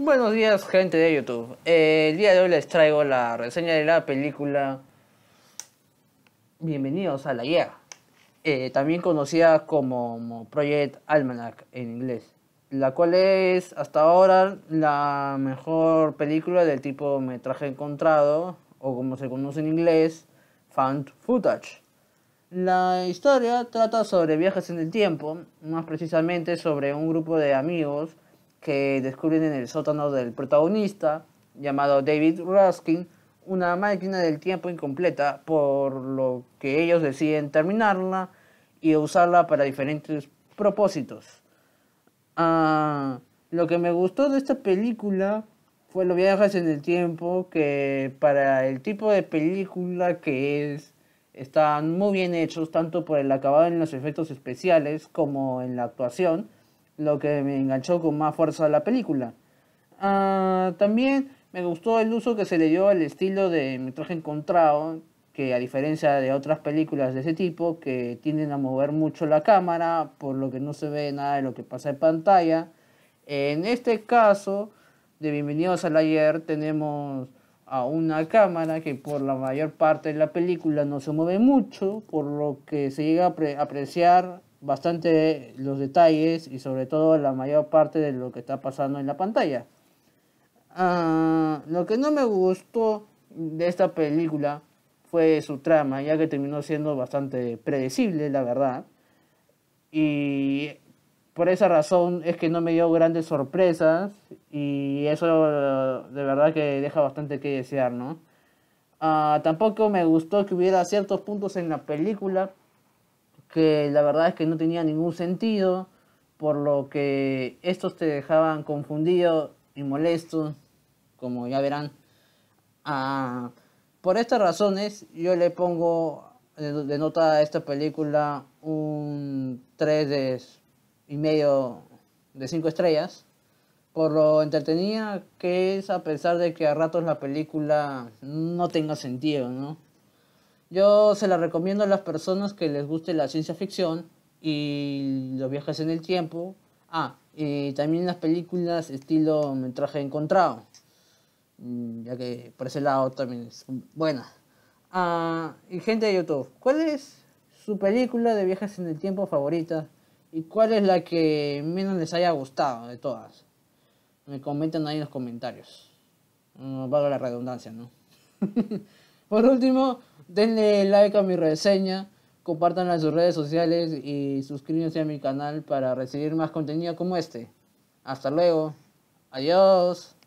Buenos días, gente de YouTube. Eh, el día de hoy les traigo la reseña de la película Bienvenidos a la Guerra, eh, también conocida como Project Almanac en inglés, la cual es hasta ahora la mejor película del tipo metraje encontrado, o como se conoce en inglés, found footage. La historia trata sobre viajes en el tiempo, más precisamente sobre un grupo de amigos que descubren en el sótano del protagonista, llamado David Ruskin, una máquina del tiempo incompleta, por lo que ellos deciden terminarla y usarla para diferentes propósitos. Ah, lo que me gustó de esta película fue los viajes en el tiempo, que para el tipo de película que es, están muy bien hechos, tanto por el acabado en los efectos especiales como en la actuación lo que me enganchó con más fuerza a la película. Ah, también me gustó el uso que se le dio al estilo de metraje encontrado, que a diferencia de otras películas de ese tipo, que tienden a mover mucho la cámara, por lo que no se ve nada de lo que pasa en pantalla. En este caso, de Bienvenidos al Ayer, tenemos a una cámara que por la mayor parte de la película no se mueve mucho, por lo que se llega a apreciar bastante los detalles y sobre todo la mayor parte de lo que está pasando en la pantalla. Ah, lo que no me gustó de esta película fue su trama, ya que terminó siendo bastante predecible, la verdad. Y por esa razón es que no me dio grandes sorpresas y eso de verdad que deja bastante que desear, ¿no? Ah, tampoco me gustó que hubiera ciertos puntos en la película que la verdad es que no tenía ningún sentido, por lo que estos te dejaban confundido y molesto, como ya verán. Ah, por estas razones yo le pongo de nota a esta película un 3 y medio de 5 estrellas por lo entretenida que es a pesar de que a ratos la película no tenga sentido, ¿no? Yo se la recomiendo a las personas que les guste la ciencia ficción y los viajes en el tiempo. Ah, y también las películas estilo metraje encontrado. Mm, ya que por ese lado también es buena. Ah, y gente de YouTube, ¿cuál es su película de viajes en el tiempo favorita? ¿Y cuál es la que menos les haya gustado de todas? Me comentan ahí en los comentarios. No mm, valga la redundancia, ¿no? Por último, denle like a mi reseña, compartan en sus redes sociales y suscríbanse a mi canal para recibir más contenido como este. Hasta luego. Adiós.